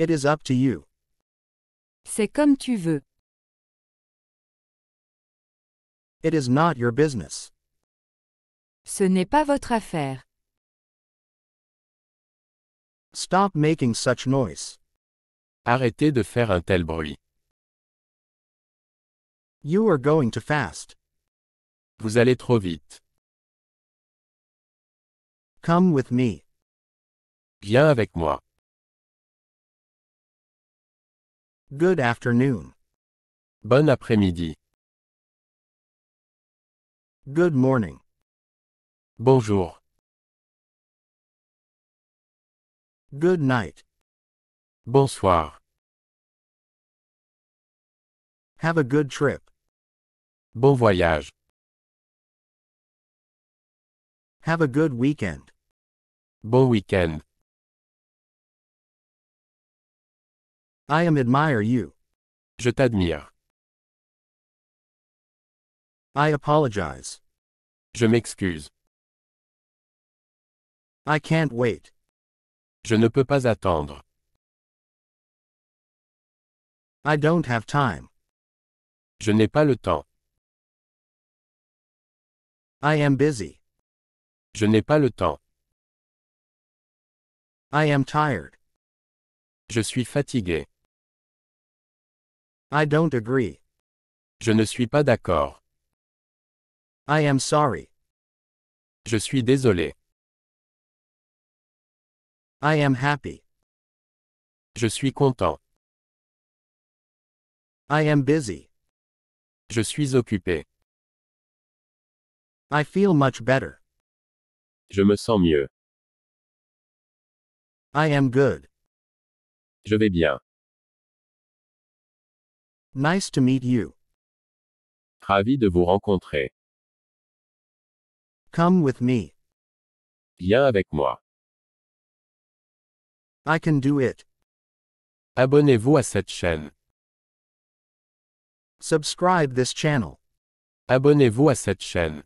It is up to you. C'est comme tu veux. It is not your business. Ce n'est pas votre affaire. Stop making such noise. Arrêtez de faire un tel bruit. You are going too fast. Vous allez trop vite. Come with me. Viens avec moi. Good afternoon. Bon après-midi. Good morning. Bonjour. Good night. Bonsoir. Have a good trip. Bon voyage. Have a good weekend. Bon weekend. I am admire you. Je t'admire. I apologize. Je m'excuse. I can't wait. Je ne peux pas attendre. I don't have time. Je n'ai pas le temps. I am busy. Je n'ai pas le temps. I am tired. Je suis fatigué. I don't agree. Je ne suis pas d'accord. I am sorry. Je suis désolé. I am happy. Je suis content. I am busy. Je suis occupé. I feel much better. Je me sens mieux. I am good. Je vais bien. Nice to meet you. Ravi de vous rencontrer. Come with me. Viens avec moi. I can do it. Abonnez-vous à cette chaîne. Subscribe this channel. Abonnez-vous à cette chaîne.